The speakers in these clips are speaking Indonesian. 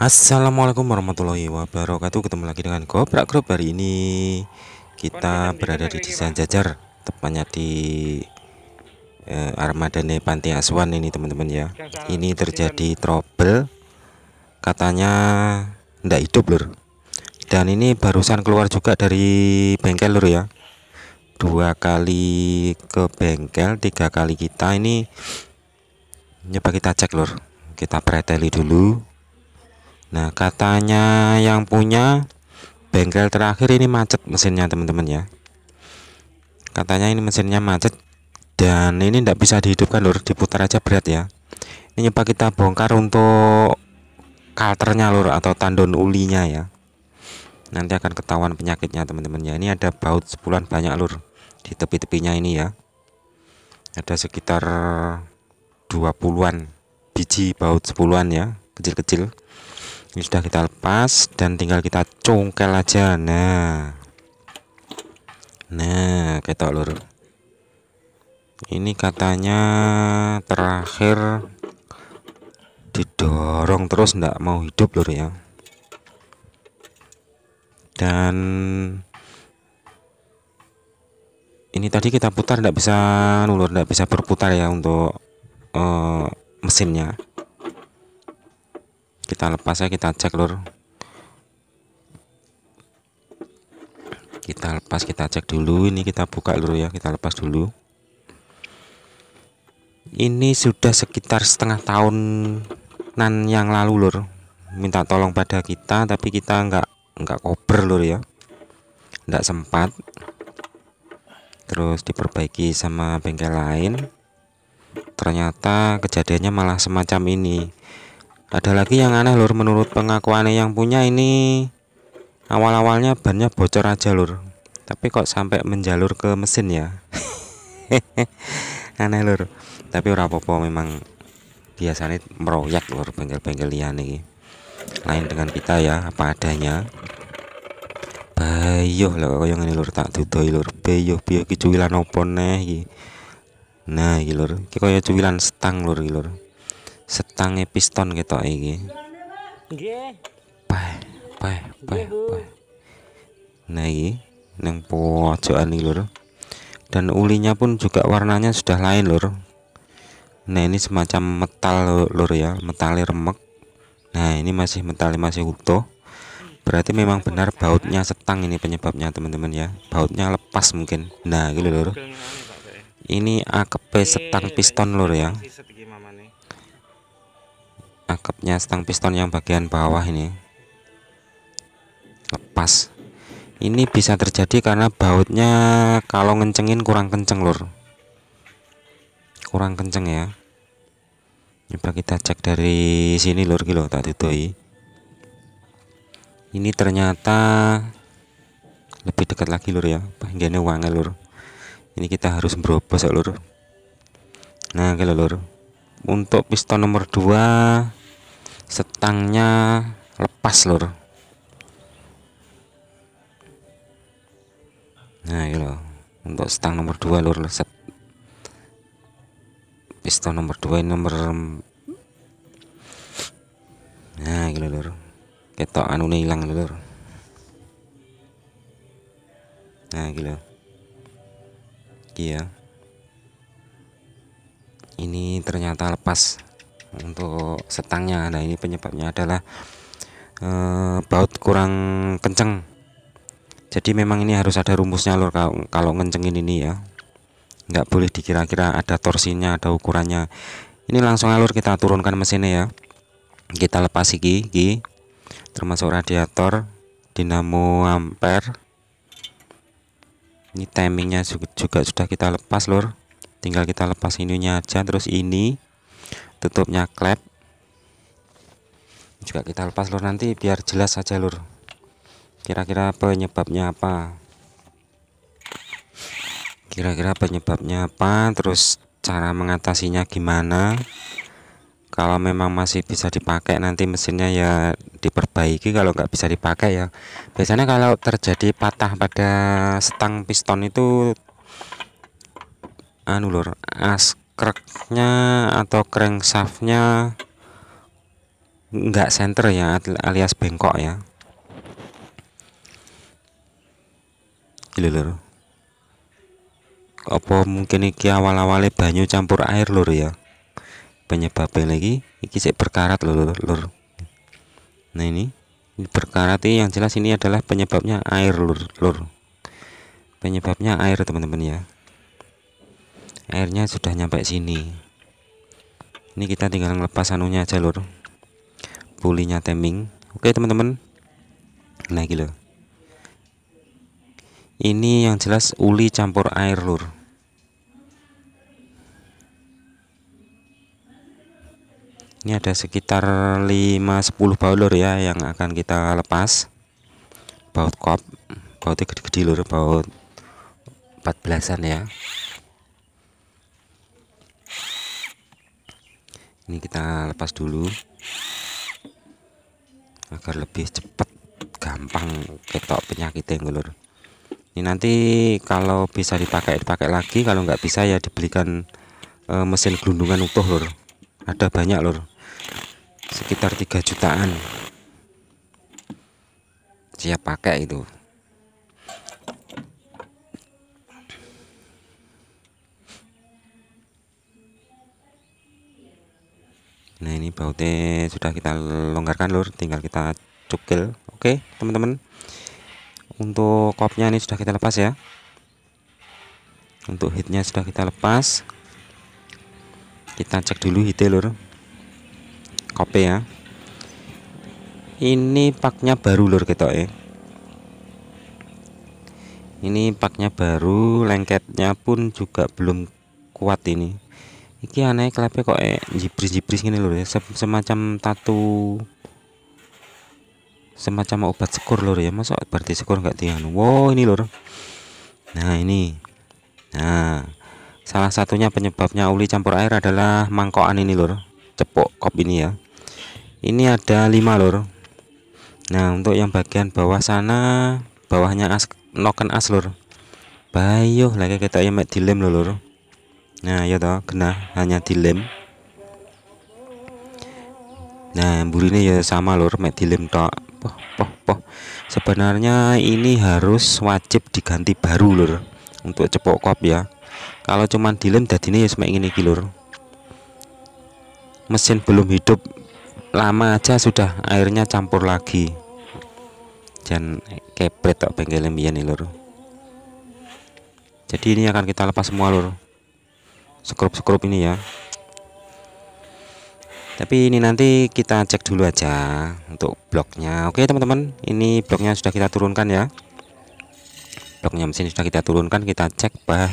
Assalamualaikum warahmatullahi wabarakatuh Ketemu lagi dengan Goprak Group Hari ini kita berada di desa Jajar Tepatnya di eh, Armadane Panti Aswan ini teman-teman ya Ini terjadi trouble Katanya tidak hidup lur Dan ini barusan keluar juga dari bengkel lur ya Dua kali ke bengkel Tiga kali kita ini nyoba kita cek lur Kita preteli dulu nah katanya yang punya bengkel terakhir ini macet mesinnya teman-teman ya katanya ini mesinnya macet dan ini tidak bisa dihidupkan lur diputar aja berat ya ini nyoba kita bongkar untuk kalternya lur atau tandon ulinya ya nanti akan ketahuan penyakitnya teman-teman ya ini ada baut sepuluhan banyak lur di tepi-tepinya ini ya ada sekitar 20-an biji baut sepuluhan ya kecil-kecil ini sudah kita lepas dan tinggal kita congkel aja nah nah kita lur ini katanya terakhir didorong terus ndak mau hidup lur ya dan ini tadi kita putar ndak bisa lur ndak bisa berputar ya untuk uh, mesinnya kita lepas ya kita cek lur kita lepas kita cek dulu ini kita buka lur ya kita lepas dulu ini sudah sekitar setengah tahun nan yang lalu lur minta tolong pada kita tapi kita enggak enggak kober lur ya enggak sempat terus diperbaiki sama bengkel lain ternyata kejadiannya malah semacam ini ada lagi yang aneh lur menurut pengakuannya yang punya ini awal-awalnya bannya bocor aja lur tapi kok sampai menjalur ke mesin ya aneh lur tapi ora popo memang biasanya meroyak lur bengkel-bengkel lian ini lain dengan kita ya apa adanya bayuh lho yang ini lur tak dudoi lur Bayo bayo iki cuwilan opo nah iki lur iki kaya cuwilan stang lur iki lur setangnya piston gitu iki. pah pah pah pah Nah ini yang pojokan ini lor Dan ulinya pun juga warnanya sudah lain lur. Nah ini semacam metal lur ya, metalnya remek. Nah ini masih metalnya masih utuh. Berarti memang benar bautnya setang ini penyebabnya teman-teman ya. Bautnya lepas mungkin. Nah gitu lur. Ini AKP setang piston lur ya akapnya stang piston yang bagian bawah ini lepas ini bisa terjadi karena bautnya kalau ngencengin kurang kenceng lur kurang kenceng ya coba kita cek dari sini lur kilo tak didoi ini ternyata lebih dekat lagi lur ya bagiannya uangnya lur ini kita harus berobos lur nah kalau lur untuk piston nomor 2 setangnya lepas lor nah ini gitu untuk setang nomor 2 lor set piston nomor 2 nomor nah gila gitu, lor ketok anu hilang gitu, lor nah gila iya ini ternyata lepas untuk setangnya nah ini penyebabnya adalah e, baut kurang kenceng jadi memang ini harus ada rumusnya lor kalau, kalau ngencengin ini ya nggak boleh dikira-kira ada torsinya ada ukurannya ini langsung alur kita turunkan mesinnya ya kita lepas gigi, gigi termasuk radiator dinamo ampere ini timingnya juga, juga sudah kita lepas lor tinggal kita lepas ininya aja terus ini tutupnya klep juga kita lepas lur nanti biar jelas saja lur kira-kira penyebabnya apa kira-kira penyebabnya apa terus cara mengatasinya gimana kalau memang masih bisa dipakai nanti mesinnya ya diperbaiki kalau nggak bisa dipakai ya biasanya kalau terjadi patah pada setang piston itu anu lur as kreknya atau crankshaftnya enggak center ya alias bengkok ya lho apa mungkin iki awal-awalnya banyu campur air lur ya penyebabnya lagi iki sih berkarat lur, lur nah ini berkarat ini yang jelas ini adalah penyebabnya air lur lur penyebabnya air teman-teman ya airnya sudah nyampe sini ini kita tinggal ngelepas anunya aja lur pulinya teming oke teman-teman nah gitu ini yang jelas uli campur air lur ini ada sekitar 5-10 lur ya yang akan kita lepas baut kop bautnya gede-gede lur baut 14an ya ini kita lepas dulu agar lebih cepat gampang ketok penyakitnya ngulur ini nanti kalau bisa dipakai dipakai lagi kalau nggak bisa ya dibelikan e, mesin gelundungan utuh lur ada banyak lur sekitar 3 jutaan siap pakai itu nah ini bautnya sudah kita longgarkan lur tinggal kita cukil oke teman-teman untuk kopnya ini sudah kita lepas ya untuk hitnya sudah kita lepas kita cek dulu hit lur kopi ya ini paknya baru lur kita ya ini paknya baru lengketnya pun juga belum kuat ini iki aneh klepe kok eh, jipris jipris gini loh ya semacam tatu semacam obat sekur lor ya masa berarti sekur nggak dianu wow ini lor nah ini nah salah satunya penyebabnya uli campur air adalah mangkokan ini lor cepuk kop ini ya ini ada lima lor nah untuk yang bagian bawah sana bawahnya as noken as lor bayuh lagi kita yang dilem loh lor nah ya toh kena hanya dilem nah ini ya sama lor mek dilem toh poh poh poh sebenarnya ini harus wajib diganti baru lor untuk cepok kop ya kalau cuman dilem dadine ya semek ngene iki mesin belum hidup lama aja sudah airnya campur lagi dan eh, kepret tok bengkelnya biyen lor jadi ini akan kita lepas semua lor skrup-skrup ini ya tapi ini nanti kita cek dulu aja untuk bloknya oke teman-teman ini bloknya sudah kita turunkan ya bloknya mesin sudah kita turunkan kita cek bah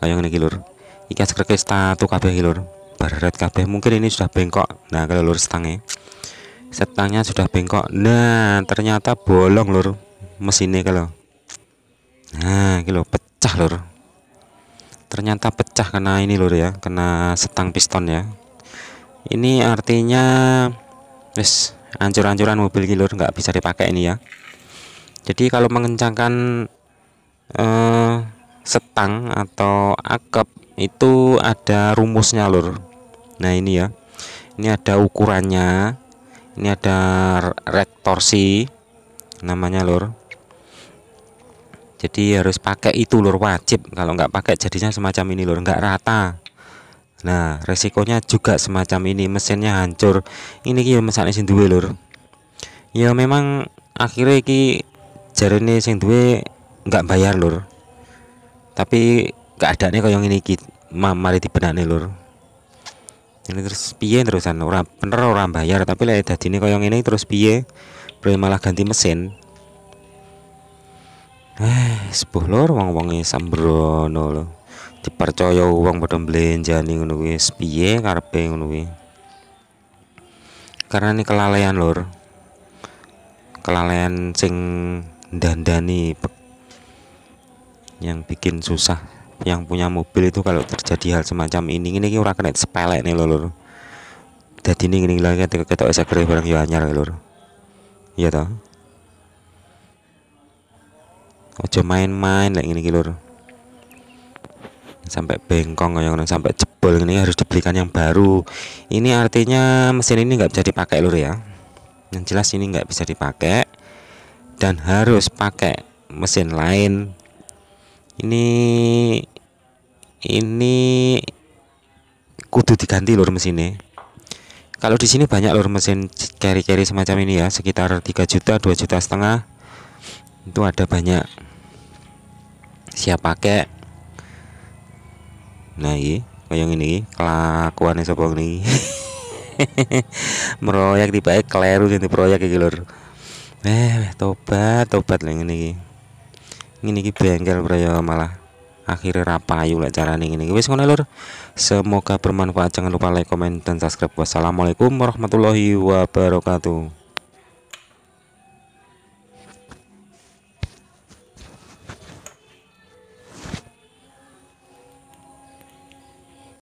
kayak ini gilur ikan sekreke satu kabeh gilur berat kabeh mungkin ini sudah bengkok nah kalau lur setangnya setangnya sudah bengkok nah ternyata bolong lur mesinnya kalau nah gilur pecah lur ternyata pecah kena ini lur ya kena setang piston ya ini artinya wis ancur-ancuran mobil kilur nggak bisa dipakai ini ya jadi kalau mengencangkan eh, setang atau akep itu ada rumusnya lur nah ini ya ini ada ukurannya ini ada rektorsi namanya lur jadi harus pakai itu lur wajib kalau nggak pakai jadinya semacam ini lur nggak rata nah resikonya juga semacam ini mesinnya hancur ini ya mesinnya sing dua lur ya memang akhirnya ki jari ini sing dua nggak bayar lur tapi ada keadaannya kayak ini di mari nih lur ini terus piye terusan orang bener orang bayar tapi lah ini kayak ini terus piye malah ganti mesin Eh, sepuh lor wong wongi sambrono lo Dipercaya wong pada mblenjani ngono kuwi spie, karpe ngono Karena ini kelalaian lor. Kelalaian sing dandani yang bikin susah yang punya mobil itu kalau terjadi hal semacam ini ini orang kena sepelek nih lor lor jadi ini ini lagi ketika bisa kerja barang yo anjar lor iya toh ojo main-main lagi ini lur sampai bengkong yang sampai jebol ini harus dibelikan yang baru ini artinya mesin ini nggak bisa dipakai lur ya yang jelas ini nggak bisa dipakai dan harus pakai mesin lain ini ini kudu diganti lur mesinnya kalau di sini banyak lur mesin carry-carry semacam ini ya sekitar 3 juta 2 juta setengah itu ada banyak siap pakai nah iki iya. kayak ngene iki kelakuane sapa ngene meroyak tiba kleru jadi proyek iki lur eh tobat tobat lho ini, ini ngene bengkel proyek ya, malah akhirnya rapayu lah cara nih ini. wis ngono lur semoga bermanfaat jangan lupa like comment, dan subscribe wassalamualaikum warahmatullahi wabarakatuh